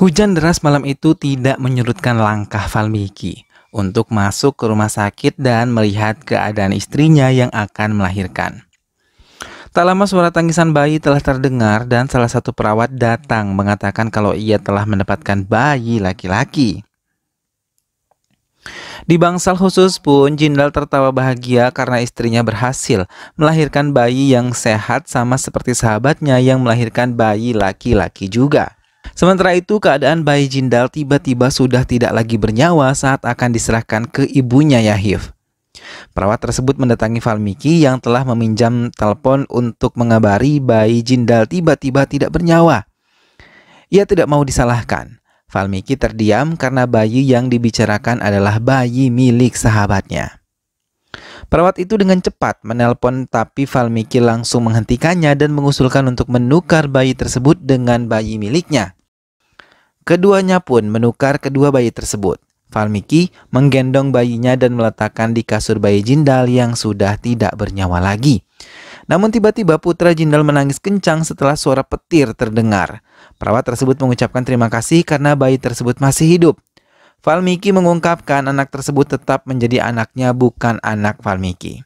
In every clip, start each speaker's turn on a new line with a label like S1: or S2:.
S1: Hujan deras malam itu tidak menyurutkan langkah Valmiki untuk masuk ke rumah sakit dan melihat keadaan istrinya yang akan melahirkan. Tak lama suara tangisan bayi telah terdengar dan salah satu perawat datang mengatakan kalau ia telah mendapatkan bayi laki-laki. Di bangsal khusus pun Jindal tertawa bahagia karena istrinya berhasil melahirkan bayi yang sehat sama seperti sahabatnya yang melahirkan bayi laki-laki juga. Sementara itu, keadaan bayi Jindal tiba-tiba sudah tidak lagi bernyawa saat akan diserahkan ke ibunya Yahif. Perawat tersebut mendatangi Valmiki yang telah meminjam telepon untuk mengabari bayi Jindal tiba-tiba tidak bernyawa. Ia tidak mau disalahkan. Valmiki terdiam karena bayi yang dibicarakan adalah bayi milik sahabatnya. Perawat itu dengan cepat menelpon tapi Valmiki langsung menghentikannya dan mengusulkan untuk menukar bayi tersebut dengan bayi miliknya. Keduanya pun menukar kedua bayi tersebut. Valmiki menggendong bayinya dan meletakkan di kasur bayi Jindal yang sudah tidak bernyawa lagi. Namun tiba-tiba putra Jindal menangis kencang setelah suara petir terdengar. Perawat tersebut mengucapkan terima kasih karena bayi tersebut masih hidup. Valmiki mengungkapkan anak tersebut tetap menjadi anaknya bukan anak Valmiki.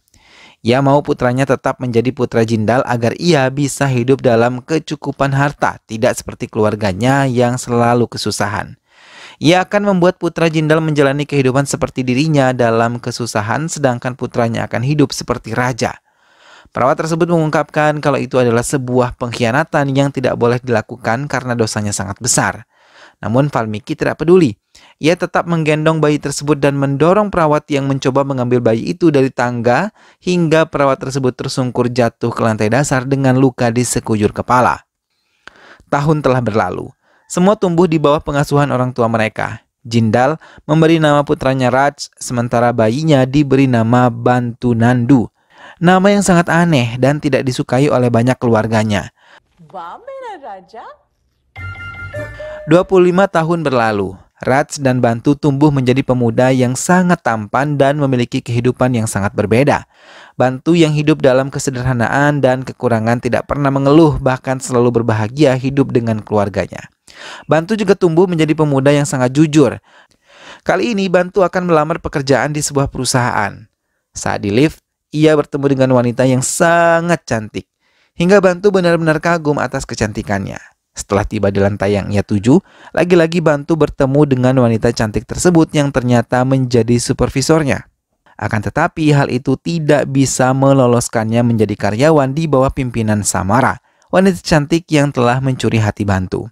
S1: Ia mau putranya tetap menjadi putra jindal agar ia bisa hidup dalam kecukupan harta, tidak seperti keluarganya yang selalu kesusahan. Ia akan membuat putra jindal menjalani kehidupan seperti dirinya dalam kesusahan, sedangkan putranya akan hidup seperti raja. Perawat tersebut mengungkapkan kalau itu adalah sebuah pengkhianatan yang tidak boleh dilakukan karena dosanya sangat besar. Namun Valmiki tidak peduli. Ia tetap menggendong bayi tersebut dan mendorong perawat yang mencoba mengambil bayi itu dari tangga hingga perawat tersebut tersungkur jatuh ke lantai dasar dengan luka di sekujur kepala. Tahun telah berlalu. Semua tumbuh di bawah pengasuhan orang tua mereka. Jindal memberi nama putranya Raj, sementara bayinya diberi nama Bantu Nandu. Nama yang sangat aneh dan tidak disukai oleh banyak keluarganya. Raja 25 tahun berlalu, Rats dan Bantu tumbuh menjadi pemuda yang sangat tampan dan memiliki kehidupan yang sangat berbeda. Bantu yang hidup dalam kesederhanaan dan kekurangan tidak pernah mengeluh, bahkan selalu berbahagia hidup dengan keluarganya. Bantu juga tumbuh menjadi pemuda yang sangat jujur. Kali ini Bantu akan melamar pekerjaan di sebuah perusahaan. Saat di lift, ia bertemu dengan wanita yang sangat cantik. Hingga Bantu benar-benar kagum atas kecantikannya. Setelah tiba di lantai yang ia tuju, lagi-lagi Bantu bertemu dengan wanita cantik tersebut yang ternyata menjadi supervisornya. Akan tetapi hal itu tidak bisa meloloskannya menjadi karyawan di bawah pimpinan Samara, wanita cantik yang telah mencuri hati Bantu.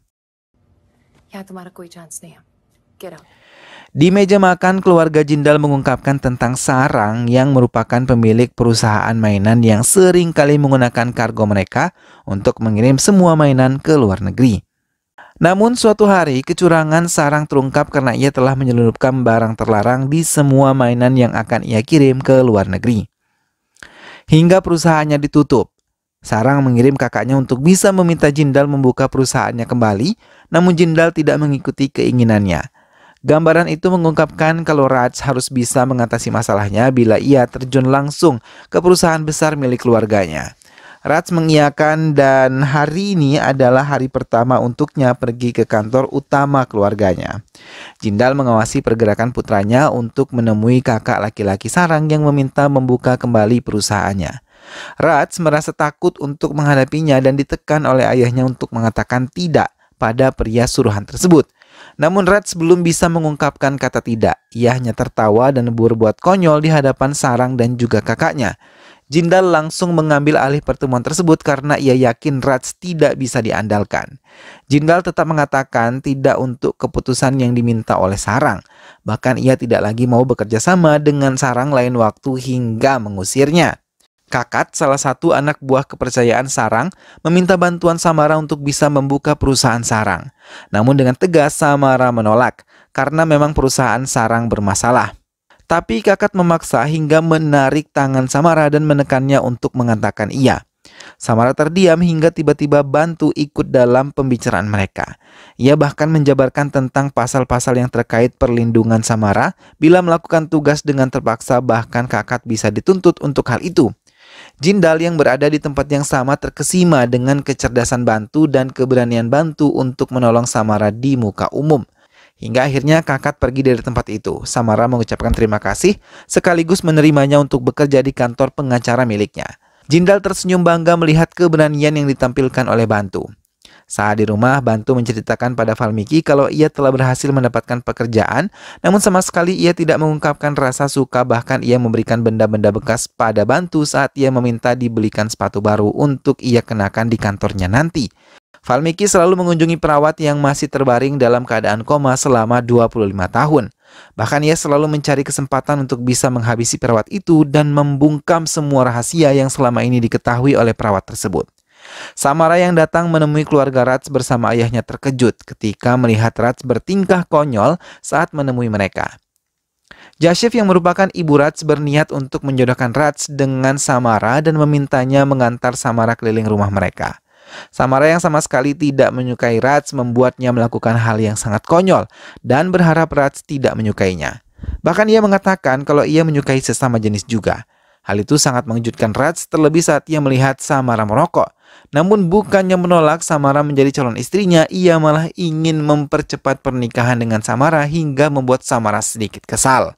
S1: Di meja makan, keluarga Jindal mengungkapkan tentang Sarang yang merupakan pemilik perusahaan mainan yang sering kali menggunakan kargo mereka untuk mengirim semua mainan ke luar negeri. Namun suatu hari kecurangan Sarang terungkap karena ia telah menyelundupkan barang terlarang di semua mainan yang akan ia kirim ke luar negeri. Hingga perusahaannya ditutup, Sarang mengirim kakaknya untuk bisa meminta Jindal membuka perusahaannya kembali, namun Jindal tidak mengikuti keinginannya. Gambaran itu mengungkapkan kalau Raj harus bisa mengatasi masalahnya bila ia terjun langsung ke perusahaan besar milik keluarganya. Raj mengiakan dan hari ini adalah hari pertama untuknya pergi ke kantor utama keluarganya. Jindal mengawasi pergerakan putranya untuk menemui kakak laki-laki sarang yang meminta membuka kembali perusahaannya. Raj merasa takut untuk menghadapinya dan ditekan oleh ayahnya untuk mengatakan tidak pada pria suruhan tersebut. Namun Red belum bisa mengungkapkan kata tidak. Ia hanya tertawa dan berbuat konyol di hadapan Sarang dan juga kakaknya. Jindal langsung mengambil alih pertemuan tersebut karena ia yakin Rats tidak bisa diandalkan. Jindal tetap mengatakan tidak untuk keputusan yang diminta oleh Sarang. Bahkan ia tidak lagi mau bekerja sama dengan Sarang lain waktu hingga mengusirnya. Kakat, salah satu anak buah kepercayaan Sarang, meminta bantuan Samara untuk bisa membuka perusahaan Sarang. Namun dengan tegas Samara menolak karena memang perusahaan Sarang bermasalah. Tapi Kakat memaksa hingga menarik tangan Samara dan menekannya untuk mengatakan iya. Samara terdiam hingga tiba-tiba bantu ikut dalam pembicaraan mereka. Ia bahkan menjabarkan tentang pasal-pasal yang terkait perlindungan Samara bila melakukan tugas dengan terpaksa bahkan kakak bisa dituntut untuk hal itu. Jindal yang berada di tempat yang sama terkesima dengan kecerdasan Bantu dan keberanian Bantu untuk menolong Samara di muka umum. Hingga akhirnya kakak pergi dari tempat itu. Samara mengucapkan terima kasih sekaligus menerimanya untuk bekerja di kantor pengacara miliknya. Jindal tersenyum bangga melihat keberanian yang ditampilkan oleh Bantu. Saat di rumah, Bantu menceritakan pada Valmiki kalau ia telah berhasil mendapatkan pekerjaan, namun sama sekali ia tidak mengungkapkan rasa suka bahkan ia memberikan benda-benda bekas pada Bantu saat ia meminta dibelikan sepatu baru untuk ia kenakan di kantornya nanti. Valmiki selalu mengunjungi perawat yang masih terbaring dalam keadaan koma selama 25 tahun. Bahkan ia selalu mencari kesempatan untuk bisa menghabisi perawat itu dan membungkam semua rahasia yang selama ini diketahui oleh perawat tersebut. Samara yang datang menemui keluarga Rats bersama ayahnya terkejut ketika melihat Rats bertingkah konyol saat menemui mereka. Jashif yang merupakan ibu Rats berniat untuk menjodohkan Rats dengan Samara dan memintanya mengantar Samara keliling rumah mereka. Samara yang sama sekali tidak menyukai Rats membuatnya melakukan hal yang sangat konyol dan berharap Rats tidak menyukainya. Bahkan ia mengatakan kalau ia menyukai sesama jenis juga. Hal itu sangat mengejutkan Rats terlebih saat ia melihat Samara merokok. Namun bukannya menolak Samara menjadi calon istrinya, ia malah ingin mempercepat pernikahan dengan Samara hingga membuat Samara sedikit kesal.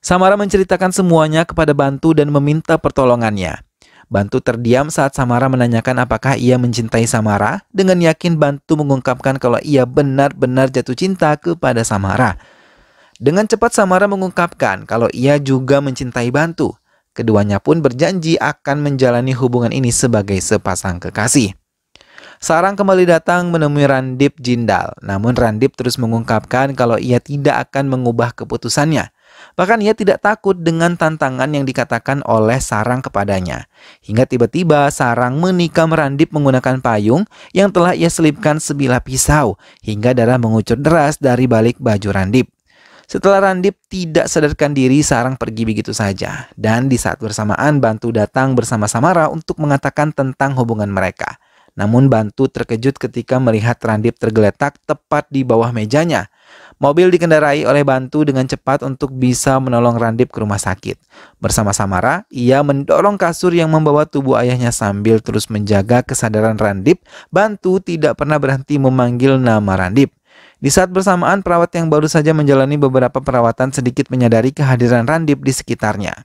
S1: Samara menceritakan semuanya kepada Bantu dan meminta pertolongannya. Bantu terdiam saat Samara menanyakan apakah ia mencintai Samara. Dengan yakin Bantu mengungkapkan kalau ia benar-benar jatuh cinta kepada Samara. Dengan cepat Samara mengungkapkan kalau ia juga mencintai Bantu. Keduanya pun berjanji akan menjalani hubungan ini sebagai sepasang kekasih. Sarang kembali datang menemui Randip Jindal, namun Randip terus mengungkapkan kalau ia tidak akan mengubah keputusannya. Bahkan ia tidak takut dengan tantangan yang dikatakan oleh Sarang kepadanya. Hingga tiba-tiba Sarang menikam Randip menggunakan payung yang telah ia selipkan sebilah pisau hingga darah mengucur deras dari balik baju Randip. Setelah Randip tidak sadarkan diri, Sarang pergi begitu saja. Dan di saat bersamaan, Bantu datang bersama Samara untuk mengatakan tentang hubungan mereka. Namun Bantu terkejut ketika melihat Randip tergeletak tepat di bawah mejanya. Mobil dikendarai oleh Bantu dengan cepat untuk bisa menolong Randip ke rumah sakit. Bersama Samara, ia mendorong kasur yang membawa tubuh ayahnya sambil terus menjaga kesadaran Randip. Bantu tidak pernah berhenti memanggil nama Randip. Di saat bersamaan, perawat yang baru saja menjalani beberapa perawatan sedikit menyadari kehadiran Randip di sekitarnya.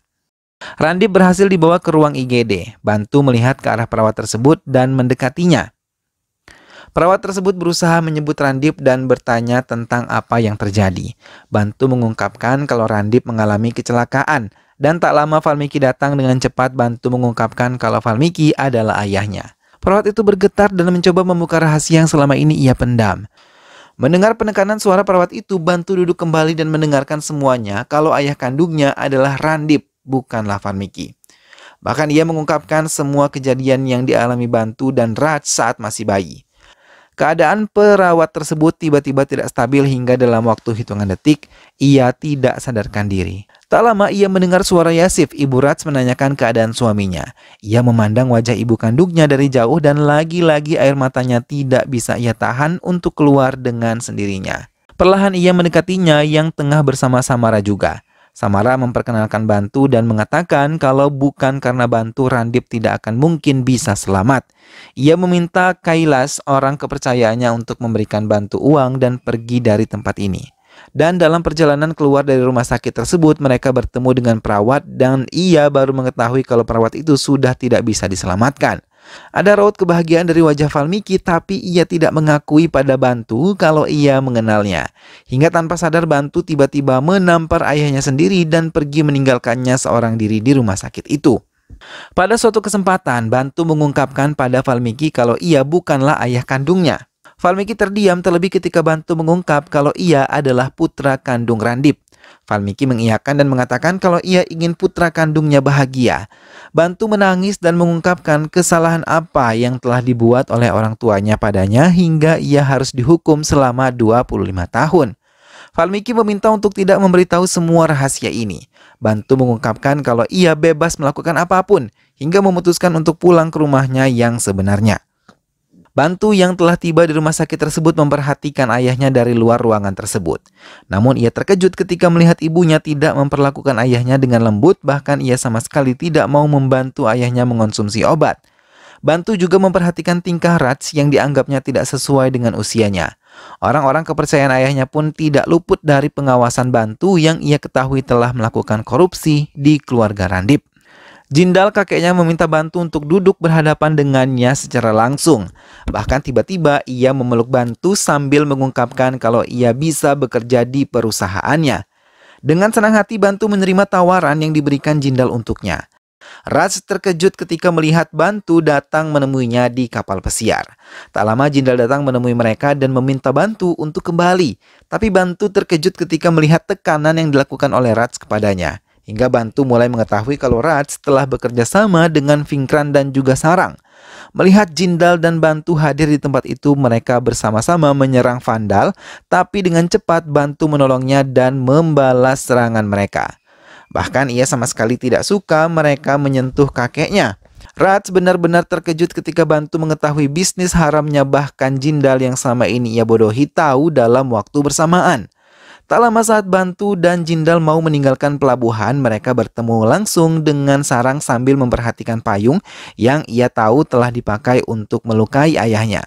S1: Randip berhasil dibawa ke ruang IGD, bantu melihat ke arah perawat tersebut dan mendekatinya. Perawat tersebut berusaha menyebut Randip dan bertanya tentang apa yang terjadi. Bantu mengungkapkan kalau Randip mengalami kecelakaan dan tak lama Valmiki datang dengan cepat bantu mengungkapkan kalau Valmiki adalah ayahnya. Perawat itu bergetar dan mencoba membuka rahasia yang selama ini ia pendam. Mendengar penekanan suara perawat itu, bantu duduk kembali dan mendengarkan semuanya kalau ayah kandungnya adalah Randip, bukan Lavan Miki. Bahkan ia mengungkapkan semua kejadian yang dialami Bantu dan Raj saat masih bayi. Keadaan perawat tersebut tiba-tiba tidak stabil hingga dalam waktu hitungan detik ia tidak sadarkan diri. Tak lama ia mendengar suara Yasif, ibu Rats menanyakan keadaan suaminya. Ia memandang wajah ibu kandungnya dari jauh dan lagi-lagi air matanya tidak bisa ia tahan untuk keluar dengan sendirinya. Perlahan ia mendekatinya yang tengah bersama Samara juga. Samara memperkenalkan Bantu dan mengatakan kalau bukan karena Bantu Randip tidak akan mungkin bisa selamat. Ia meminta Kailas, orang kepercayaannya untuk memberikan Bantu uang dan pergi dari tempat ini. Dan dalam perjalanan keluar dari rumah sakit tersebut, mereka bertemu dengan perawat dan ia baru mengetahui kalau perawat itu sudah tidak bisa diselamatkan. Ada raut kebahagiaan dari wajah Valmiki tapi ia tidak mengakui pada Bantu kalau ia mengenalnya. Hingga tanpa sadar Bantu tiba-tiba menampar ayahnya sendiri dan pergi meninggalkannya seorang diri di rumah sakit itu. Pada suatu kesempatan, Bantu mengungkapkan pada Valmiki kalau ia bukanlah ayah kandungnya. Falmiki terdiam terlebih ketika Bantu mengungkap kalau ia adalah putra kandung Randip. Falmiki mengiyakan dan mengatakan kalau ia ingin putra kandungnya bahagia. Bantu menangis dan mengungkapkan kesalahan apa yang telah dibuat oleh orang tuanya padanya hingga ia harus dihukum selama 25 tahun. Falmiki meminta untuk tidak memberitahu semua rahasia ini. Bantu mengungkapkan kalau ia bebas melakukan apapun hingga memutuskan untuk pulang ke rumahnya yang sebenarnya. Bantu yang telah tiba di rumah sakit tersebut memperhatikan ayahnya dari luar ruangan tersebut. Namun ia terkejut ketika melihat ibunya tidak memperlakukan ayahnya dengan lembut bahkan ia sama sekali tidak mau membantu ayahnya mengonsumsi obat. Bantu juga memperhatikan tingkah Rats yang dianggapnya tidak sesuai dengan usianya. Orang-orang kepercayaan ayahnya pun tidak luput dari pengawasan Bantu yang ia ketahui telah melakukan korupsi di keluarga Randip. Jindal kakeknya meminta Bantu untuk duduk berhadapan dengannya secara langsung. Bahkan tiba-tiba ia memeluk Bantu sambil mengungkapkan kalau ia bisa bekerja di perusahaannya. Dengan senang hati Bantu menerima tawaran yang diberikan Jindal untuknya. Raj terkejut ketika melihat Bantu datang menemuinya di kapal pesiar. Tak lama Jindal datang menemui mereka dan meminta Bantu untuk kembali. Tapi Bantu terkejut ketika melihat tekanan yang dilakukan oleh Raj kepadanya hingga Bantu mulai mengetahui kalau Raj telah bekerja sama dengan Vingkran dan juga Sarang. Melihat Jindal dan Bantu hadir di tempat itu, mereka bersama-sama menyerang Vandal, tapi dengan cepat Bantu menolongnya dan membalas serangan mereka. Bahkan ia sama sekali tidak suka mereka menyentuh kakeknya. Raj benar-benar terkejut ketika Bantu mengetahui bisnis haramnya bahkan Jindal yang sama ini ia bodohi tahu dalam waktu bersamaan. Tak lama saat Bantu dan Jindal mau meninggalkan pelabuhan, mereka bertemu langsung dengan Sarang sambil memperhatikan payung yang ia tahu telah dipakai untuk melukai ayahnya.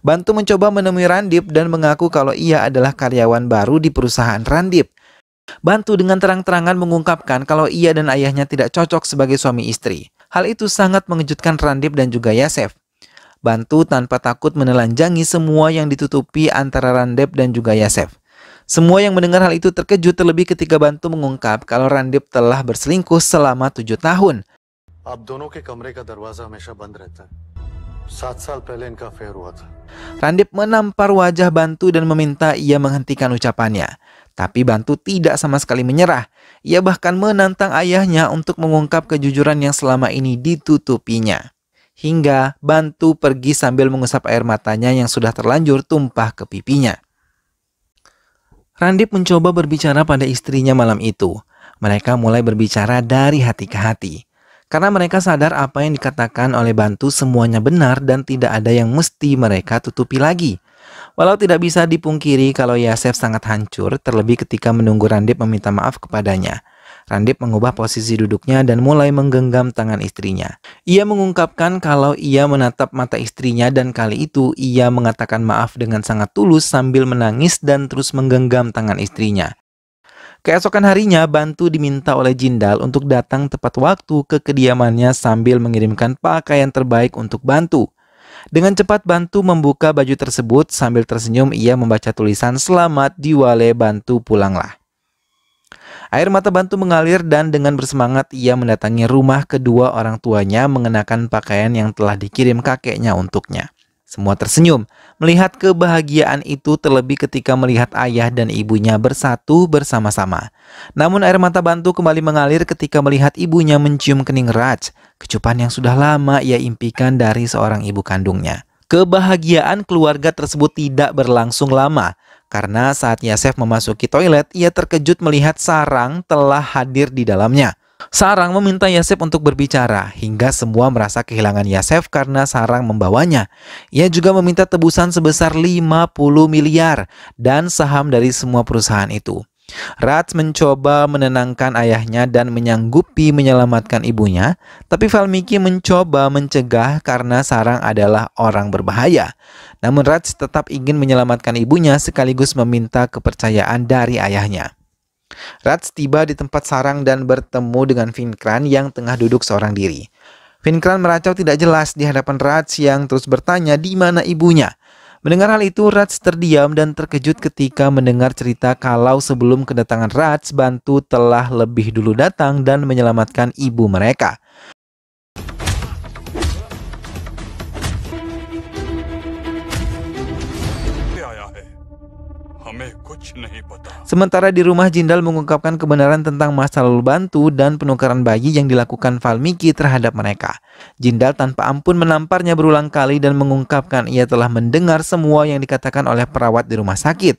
S1: Bantu mencoba menemui Randip dan mengaku kalau ia adalah karyawan baru di perusahaan Randip. Bantu dengan terang-terangan mengungkapkan kalau ia dan ayahnya tidak cocok sebagai suami istri. Hal itu sangat mengejutkan Randip dan juga Yasef. Bantu tanpa takut menelanjangi semua yang ditutupi antara Randip dan juga Yasef. Semua yang mendengar hal itu terkejut terlebih ketika Bantu mengungkap kalau Randip telah berselingkuh selama tujuh tahun. Randip menampar wajah Bantu dan meminta ia menghentikan ucapannya. Tapi Bantu tidak sama sekali menyerah. Ia bahkan menantang ayahnya untuk mengungkap kejujuran yang selama ini ditutupinya. Hingga Bantu pergi sambil mengusap air matanya yang sudah terlanjur tumpah ke pipinya. Randip mencoba berbicara pada istrinya malam itu. Mereka mulai berbicara dari hati ke hati. Karena mereka sadar apa yang dikatakan oleh Bantu semuanya benar dan tidak ada yang mesti mereka tutupi lagi. Walau tidak bisa dipungkiri kalau Yasef sangat hancur, terlebih ketika menunggu Randip meminta maaf kepadanya. Randip mengubah posisi duduknya dan mulai menggenggam tangan istrinya. Ia mengungkapkan kalau ia menatap mata istrinya dan kali itu ia mengatakan maaf dengan sangat tulus sambil menangis dan terus menggenggam tangan istrinya. Keesokan harinya, Bantu diminta oleh Jindal untuk datang tepat waktu ke kediamannya sambil mengirimkan pakaian terbaik untuk Bantu. Dengan cepat Bantu membuka baju tersebut sambil tersenyum ia membaca tulisan selamat diwale Bantu pulanglah. Air mata bantu mengalir dan dengan bersemangat ia mendatangi rumah kedua orang tuanya mengenakan pakaian yang telah dikirim kakeknya untuknya. Semua tersenyum melihat kebahagiaan itu terlebih ketika melihat ayah dan ibunya bersatu bersama-sama. Namun air mata bantu kembali mengalir ketika melihat ibunya mencium kening Raj, kecupan yang sudah lama ia impikan dari seorang ibu kandungnya. Kebahagiaan keluarga tersebut tidak berlangsung lama. Karena saat Yasef memasuki toilet, ia terkejut melihat sarang telah hadir di dalamnya. Sarang meminta Yasef untuk berbicara hingga semua merasa kehilangan Yasef karena sarang membawanya. Ia juga meminta tebusan sebesar 50 miliar dan saham dari semua perusahaan itu. Rats mencoba menenangkan ayahnya dan menyanggupi menyelamatkan ibunya, tapi Valmiki mencoba mencegah karena Sarang adalah orang berbahaya. Namun Rats tetap ingin menyelamatkan ibunya sekaligus meminta kepercayaan dari ayahnya. Rats tiba di tempat Sarang dan bertemu dengan Vinkran yang tengah duduk seorang diri. Vinkran meracau tidak jelas di hadapan Rats yang terus bertanya di mana ibunya. Mendengar hal itu, Rats terdiam dan terkejut ketika mendengar cerita kalau sebelum kedatangan Rats, Bantu telah lebih dulu datang dan menyelamatkan ibu mereka. Sementara di rumah Jindal mengungkapkan kebenaran tentang masa lalu Bantu dan penukaran bayi yang dilakukan Valmiki terhadap mereka. Jindal tanpa ampun menamparnya berulang kali dan mengungkapkan ia telah mendengar semua yang dikatakan oleh perawat di rumah sakit.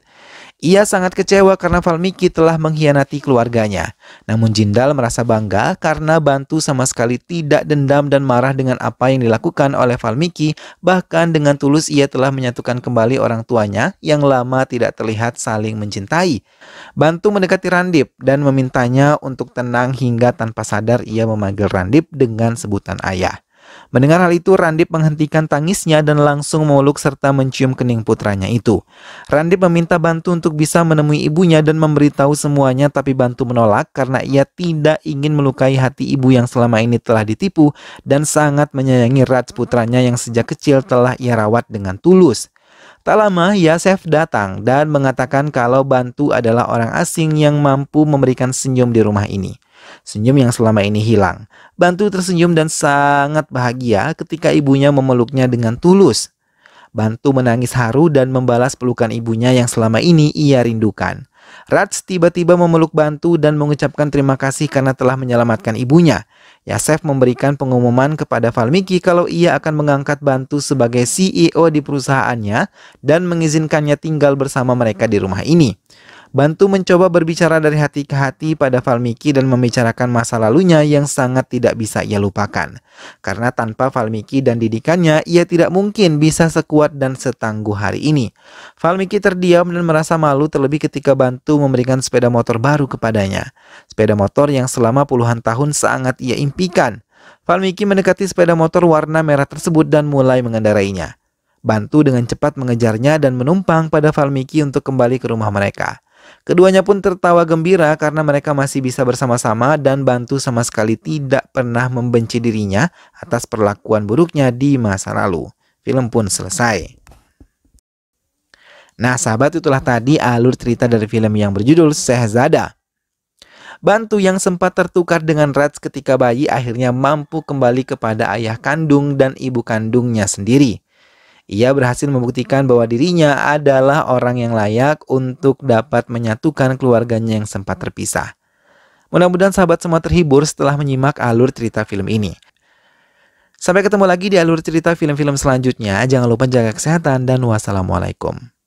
S1: Ia sangat kecewa karena Valmiki telah mengkhianati keluarganya. Namun Jindal merasa bangga karena Bantu sama sekali tidak dendam dan marah dengan apa yang dilakukan oleh Valmiki. Bahkan dengan tulus ia telah menyatukan kembali orang tuanya yang lama tidak terlihat saling mencintai. Bantu mendekati Randip dan memintanya untuk tenang hingga tanpa sadar ia memanggil Randip dengan sebutan ayah. Mendengar hal itu, Randip menghentikan tangisnya dan langsung memeluk serta mencium kening putranya itu. Randip meminta Bantu untuk bisa menemui ibunya dan memberitahu semuanya, tapi Bantu menolak karena ia tidak ingin melukai hati ibu yang selama ini telah ditipu dan sangat menyayangi Raj putranya yang sejak kecil telah ia rawat dengan tulus. Tak lama, Yasef datang dan mengatakan kalau Bantu adalah orang asing yang mampu memberikan senyum di rumah ini. Senyum yang selama ini hilang. Bantu tersenyum dan sangat bahagia ketika ibunya memeluknya dengan tulus. Bantu menangis haru dan membalas pelukan ibunya yang selama ini ia rindukan. Rats tiba-tiba memeluk Bantu dan mengucapkan terima kasih karena telah menyelamatkan ibunya. Yasef memberikan pengumuman kepada Valmiki kalau ia akan mengangkat Bantu sebagai CEO di perusahaannya dan mengizinkannya tinggal bersama mereka di rumah ini. Bantu mencoba berbicara dari hati ke hati pada Valmiki dan membicarakan masa lalunya yang sangat tidak bisa ia lupakan. Karena tanpa Valmiki dan didikannya, ia tidak mungkin bisa sekuat dan setangguh hari ini. Valmiki terdiam dan merasa malu terlebih ketika Bantu memberikan sepeda motor baru kepadanya. Sepeda motor yang selama puluhan tahun sangat ia impikan. Valmiki mendekati sepeda motor warna merah tersebut dan mulai mengendarainya. Bantu dengan cepat mengejarnya dan menumpang pada Valmiki untuk kembali ke rumah mereka. Keduanya pun tertawa gembira karena mereka masih bisa bersama-sama dan Bantu sama sekali tidak pernah membenci dirinya atas perlakuan buruknya di masa lalu. Film pun selesai. Nah sahabat itulah tadi alur cerita dari film yang berjudul Sehzada. Bantu yang sempat tertukar dengan Rats ketika bayi akhirnya mampu kembali kepada ayah kandung dan ibu kandungnya sendiri. Ia berhasil membuktikan bahwa dirinya adalah orang yang layak untuk dapat menyatukan keluarganya yang sempat terpisah. Mudah-mudahan sahabat semua terhibur setelah menyimak alur cerita film ini. Sampai ketemu lagi di alur cerita film-film selanjutnya. Jangan lupa jaga kesehatan dan wassalamualaikum.